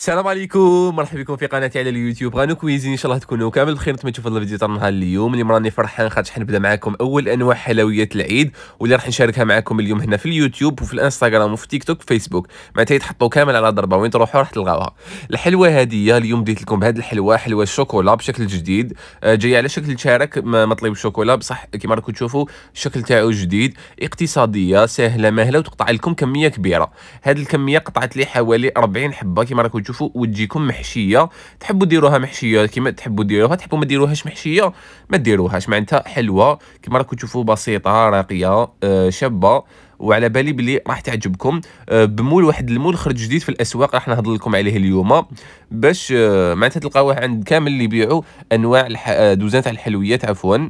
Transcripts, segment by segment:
السلام عليكم مرحبا بكم في قناتي على اليوتيوب غانو كويزين ان شاء الله تكونوا كامل بخير نتمنى تشوفوا الفيديو تاع نهار اليوم اليوم راني فرحان خاطر حنبدا معاكم اول انواع حلويات العيد واللي راح نشاركها معاكم اليوم هنا في اليوتيوب وفي الانستغرام وفي تيك توك فيسبوك معناتها يتحطوا كامل على ضربه وين تروحوا راح تلقاوها الحلوه هذه اليوم بديت لكم بهذه الحلوه حلوه الشوكولا بشكل جديد آه، جايه على شكل شارك مطلب الشوكولا بصح كيما راكم تشوفوا الشكل تاعو جديد اقتصاديه سهله مهله وتقطع لكم كميه كبيره هذه الكميه قطعت لي حوالي 40 حبه كيما راكم تشوفوا وتجيكم محشيه تحبوا ديروها محشيه كيما تحبوا ديروها تحبوا ما ديروهاش محشيه ما ديروهاش معناتها حلوه كيما راكم تشوفوا بسيطه راقيه آه شابه وعلى بالي بلي راح تعجبكم آه، بمول واحد المول خرج جديد في الاسواق راح نهضر لكم عليه اليوم باش آه، معناتها تلقاوه عند كامل اللي يبيعوا انواع آه، دوزان تاع الحلويات عفوا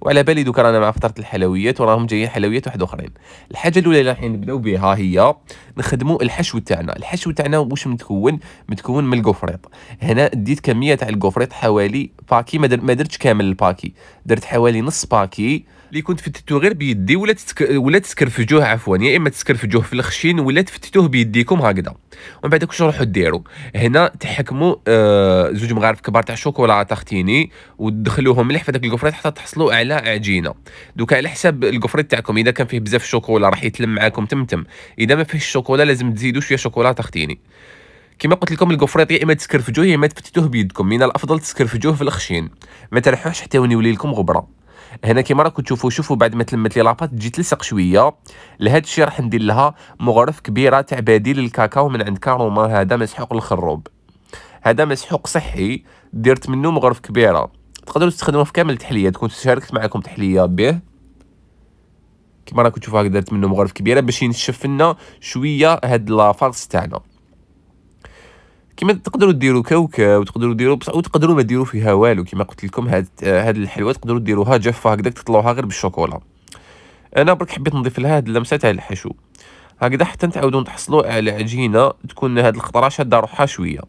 وعلى بالي دوك رانا مع فتره الحلويات وراهم جايين حلويات واحد اخرين الحاجه الاولى اللي راح نبداو بها هي نخدموا الحشو تاعنا الحشو تاعنا واش متكون متكون من القفريط هنا ديت كميه تاع القفريط حوالي باكي ما, در... ما درتش كامل الباكي درت حوالي نص باكي اللي كنت فتتو غير بيدي ولا تسك... ولا تسكرفجوه عفوا يا اما تسكرفجوه في الخشين ولا تفتتوه بيديكم هكذا ومن بعد واش روحوا ديروا هنا تحكموا آه زوج مغارف كبار تاع شوكولاته ختيني ودخلوهم مليح في داك القفريط حتى تحصلوا على على عجينه دوكا على حساب الكفريت تاعكم اذا كان فيه بزاف الشوكولا راح يتلم معاكم تمتم اذا ما فيهش الشوكولا لازم تزيدوا شويه شوكولاته تختيني كما قلت لكم الكفريط يا اما تسكرفجوه يا اما تفتتوه بيدكم من الافضل تسكرفجوه في الخشين ما تريحوش حتى وين يولي لكم غبره هنا كيما راكم تشوفوا شوفوا بعد ما تلمت لي لاباط تجي تلصق شويه لهذا الشيء راح ندير لها مغرف كبيره تاع بديل الكاكاو من عند كاروما هذا مسحوق الخروب هذا مسحوق صحي درت منه مغرف كبيره تقدروا تستخدموه في كامل التحليات كنت شاركت معكم تحليه به كما راكم تشوفوا هكا درت منه مغرف كبيره باش ينشف لنا شويه هاد لافارس تاعنا كما تقدروا ديروا كاوكاو وتقدروا ديروا بصح وتقدروا ما ديروا فيها والو كما قلت لكم هاد هاد الحلوه تقدروا ديروها جافه هكذاك تطلعوها غير بالشوكولا انا برك حبيت نضيف لها هاد اللمسه تاع الحشو هكذا حتى نتعاودوا تحصلوا على عجينه تكون هاد الخطره شاده روحها شويه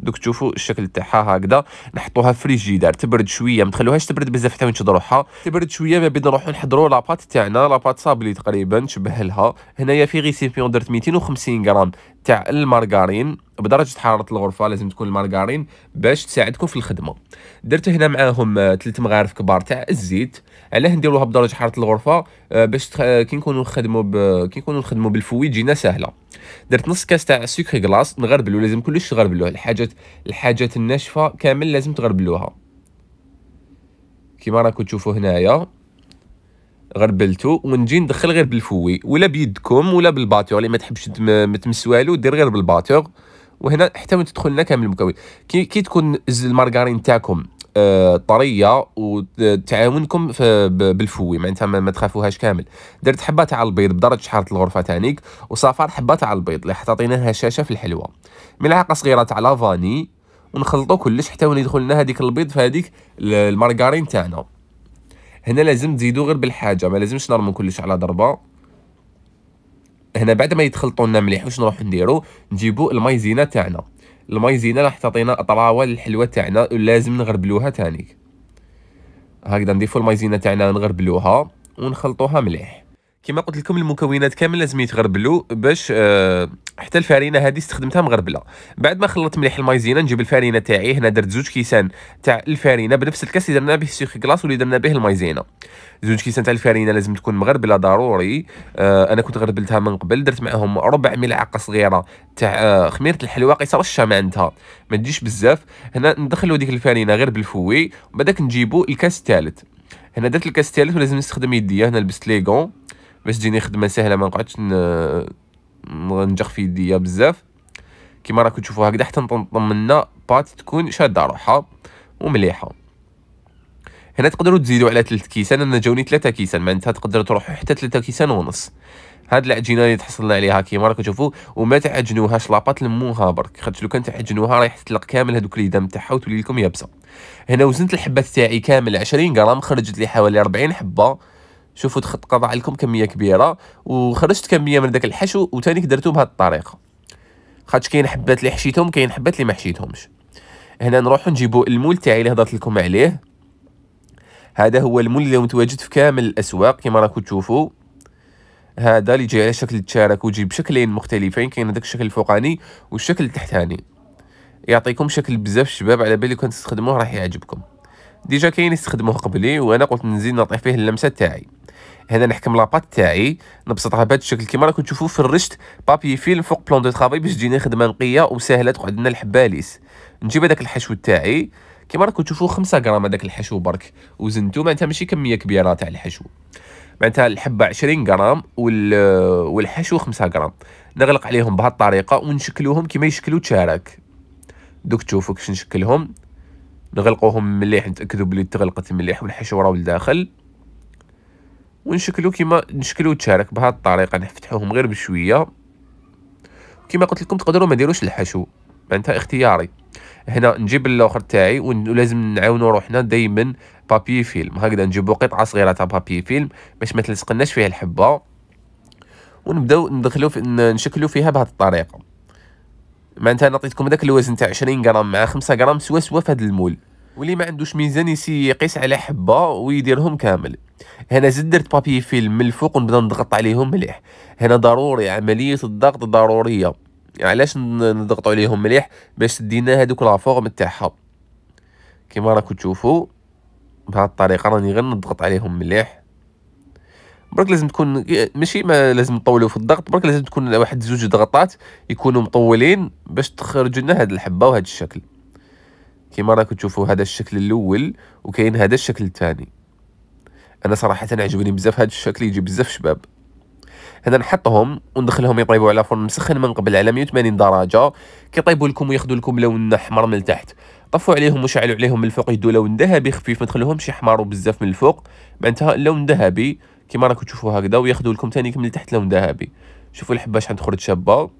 دوك تشوفوا الشكل تاعها هكذا نحطوها فريجيدار تبرد شويه ما تخلوهاش تبرد بزاف حتى وين تضروحها تبرد شويه ما بين نروحو نحضروا لاباط تاعنا لاباط صابلي تقريبا تشبه لها هنايا في ريسيبيون درت 250 غرام تاع المارغارين بدرجه حراره الغرفه لازم تكون المارغارين باش تساعدكم في الخدمه درت هنا معاهم ثلاث آه، مغارف كبار تاع الزيت علاه نديروها بدرجه حراره الغرفه آه، باش آه، كي نكونوا نخدموا ب... كي نكونوا نخدموا بالفوي تجينا سهله درت نص كاس تاع سكري كلاص نغربلو لازم كلش تغربلوه الحاجات الحاجات الناشفه كامل لازم تغربلوها كيما راكم تشوفوا هنايا غربلتو ونجي ندخل غير بالفوي ولا بيدكم ولا بالباتور اللي ما تحبش تمس والو دير غير بالباتور وهنا حتى وين تدخل لنا كامل المكون كي, كي تكون المارغرين تاعكم طريه وتعاونكم بالفوي معناتها ما تخافوهاش كامل درت حبه تاع البيض بدرجه حراره الغرفه تانيك وصافر حبه تاع البيض اللي حطيناها هشاشه في الحلوه ملعقه صغيره تاع لافاني ونخلطو كلش حتى وين يدخل لنا هذيك البيض في هذيك المارغارين تاعنا هنا لازم تزيدو غير بالحاجه ما لازمش نرمو كلش على ضربه هنا بعد ما يتخلطوا لنا مليح واش نروحو نديرو نجيبو المايزينا تاعنا المايزينا راح تعطينا طراوه الحلوه تاعنا لازم نغربلوها تانيك هكذا نضيفوا المايزينا تاعنا نغربلوها ونخلطوها مليح كما قلت لكم المكونات كامل لازم يتغربلو باش آه حتى الفرينه هذه استخدمتها مغربله بعد ما خلطت مليح المايزينا نجيب الفرينه تاعي هنا درت زوج كيسان تاع الفرينه بنفس الكاس اللي درنا به السيخ كلاص واللي درنا به المايزينا زوج كيسان تاع الفرينه لازم تكون مغربله ضروري آه انا كنت غربلتها من قبل درت معاهم ربع ملعقه صغيره تاع آه خميره الحلوى قيصه رشه ما عندها ما تجيش بزاف هنا ندخلوا ديك الفرينه غير بالفوي ومن بعدك نجيبوا الكاس الثالث هنا درت الكاس الثالث ولازم نستخدم يديا هنا لبست ليغون باش تجيني خدمه سهله ما نقعدش غنجخ في يديا بزاف كيما راكم تشوفوا هكذا حتى نطمطم منا بات تكون شاده روحها ومليحه هنا تقدروا تزيدوا على 3 كيسان انا جاوني 3 كيسان معناتها تقدروا تروحوا حتى 3 كيسان ونص هاد العجينه اللي تحصلنا عليها كيما راكم تشوفوا وما تعجنوهاش لاباط لموها برك خاطر لو كان تعجنوها راح تطلق كامل هذوك لي دم تاعها وتولي لكم يابسه هنا وزنت الحبات تاعي كامل 20 غرام خرجت لي حوالي 40 حبه شوفوا تخطقض لكم كميه كبيره وخرجت كميه من داك الحشو وثاني درتو بهذه الطريقه خاطش كاين حبات اللي حشيتهم كاين حبات اللي ما حشيتهمش هنا نروحو نجيبو المول تاعي اللي هضرت لكم عليه هذا هو المول اللي متواجد في كامل الاسواق كما راكم تشوفوا هذا اللي جاي على شكل التشارك وجي بشكلين مختلفين كاين هذاك الشكل الفوقاني والشكل التحتاني يعطيكم شكل بزاف شباب على بالي كنت تستخدموه راح يعجبكم ديجا كاين يستخدموه قبلي وانا قلت نزيد نعطي فيه اللمسه تاعي هنا نحكم لاباط تاعي نبسطها بهذا الشكل كيما راكم تشوفوا في الرشت بابي فيلم فوق بلون دو طرافاي باش تجيني خدمه نقيه وسهله تقعد لنا الحباليس نجيب هذاك الحشو تاعي كيما راكم تشوفوا 5 غرام هذاك الحشو برك وزنتو معناتها ماشي كميه كبيره تاع الحشو معناتها الحبه 20 غرام والحشو 5 غرام نغلق عليهم بهذه الطريقه ونشكلوهم كيما يشكلوا تشارك دوك تشوفوا كيفاش نشكلهم نغلقوهم مليح نتاكدوا بلي تغلقت مليح والحشو راهو لداخل ونشكلو كيما نشكلو تشارك بهاد الطريقه نفتحوهم غير بشويه كيما قلت لكم تقدروا ما ديروش الحشو معناتها اختياري هنا نجيب الاخر تاعي ولازم نعاونوا روحنا دائما بابي فيلم هكذا نجيبو قطعه صغيره تاع بابي فيلم باش ما تلصقناش فيها الحبه ونبداو ندخلو في نشكلو فيها بهذه الطريقه معناتها انا عطيتكم داك الوزن تاع 20 غرام مع 5 غرام سوا سوا في هذا المول واللي ما عندوش ميزان يسي يقيس على حبه ويديرهم كامل هنا زيد درت بابي فيلم من الفوق ونبدا نضغط عليهم مليح هنا ضروري عمليه الضغط ضروريه علاش نضغط عليهم مليح باش دينا هذوك لافورم تاعها كما راكم تشوفوا بهذه الطريقه راني غير نضغط عليهم مليح برك لازم تكون ماشي ما لازم تطولوا في الضغط برك لازم تكون واحد زوج ضغطات يكونوا مطولين باش تخرج لنا هذه الحبه وهذا الشكل كما راكم تشوفوا هذا الشكل الاول وكاين هذا الشكل الثاني انا صراحه عجبني بزاف هذا الشكل يجي بزاف شباب هنا نحطهم وندخلهم يطيبوا على فرن مسخن من قبل على 180 درجه كيطيبوا لكم وياخذوا لكم لون احمر من التحت طفوا عليهم وشعلوا عليهم من الفوق يدوا لون ذهبي خفيف ما تخليهمش يحمروا بزاف من الفوق معناتها لون ذهبي كما راكم تشوفوا هكذا وياخذوا لكم ثاني من التحت لون ذهبي شوفوا الحبه شحال تخرج شابه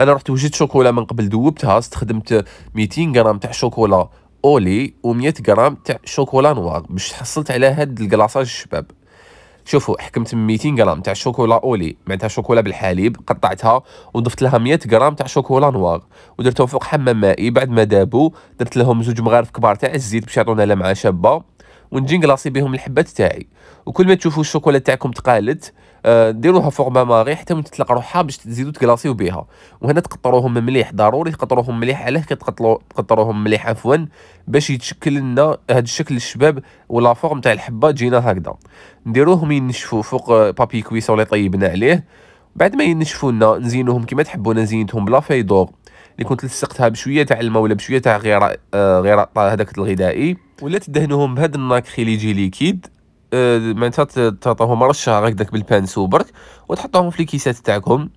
انا رحت وجدت شوكولا من قبل دوبتها استخدمت 200 غرام تاع شوكولا اولي و100 غرام تاع شوكولا نوار باش تحصلت على هاد الكلاصاج الشباب شوفوا حكمت 200 غرام تاع شوكولا اولي معناتها شوكولا بالحليب قطعتها وضفت لها 100 غرام تاع شوكولا نوار ودرتهم فوق حمام مائي بعد ما دابو درت لهم زوج مغارف كبار تاع الزيت باش يعطونا لمعه شابه ونجنكلاصي بهم الحبات تاعي وكل ما تشوفوا الشوكولا تاعكم تقالت آه، ديروها فوق ماري حتى من تطلق روحها باش تزيدوا تكلاصيو بها وهنا تقطروهم مليح ضروري تقطروهم مليح علاه كي تقطروهم مليح عفوا باش يتشكل لنا هذا الشكل الشباب ولا فورم تاع الحبه تجينا هكذا نديروهم ينشفوا فوق آه، بابي كويسه ولا طيبنا عليه بعد ما ينشفوا لنا نزينوهم كما تحبوا انا زينتهم بلا فيدور اللي كنت لصقتها بشويه تاع الماء ولا بشويه تاع غير آه، غير هذاك الغذائي ولا تدهنهم بهاد الناك اللي يجي ليكيد آه معناتها تعطيهم رشه هكذاك بالبانسو برك وتحطوهم في الكيسات تاعكم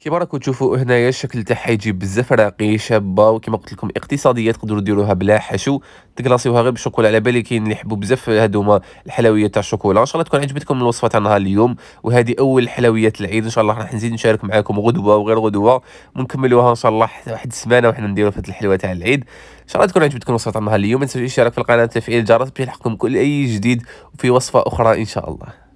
كيما راكم تشوفوا هنايا الشكل تاعها يجي بزاف راقي شابه وكما قلت لكم اقتصاديه تقدروا ديروها بلا حشو تكلاصيوها غير بالشوكولا على بالي كاين اللي يحبوا بزاف هذوما الحلويات تاع الشوكولا ان شاء الله تكون عجبتكم الوصفه تاع نهار اليوم وهذه اول حلويات العيد ان شاء الله راح نزيد نشارك معكم غدوه وغير غدوه ونكملوها ان شاء الله واحد السمانه وحنا نديروا في الحلوه تاع العيد شاء الله تكون عجبتكم الوصفه طعمها اليوم ما تنسوش الاشتراك في القناه وتفعيل الجرس باش يلحقكم كل اي جديد وفي وصفه اخرى ان شاء الله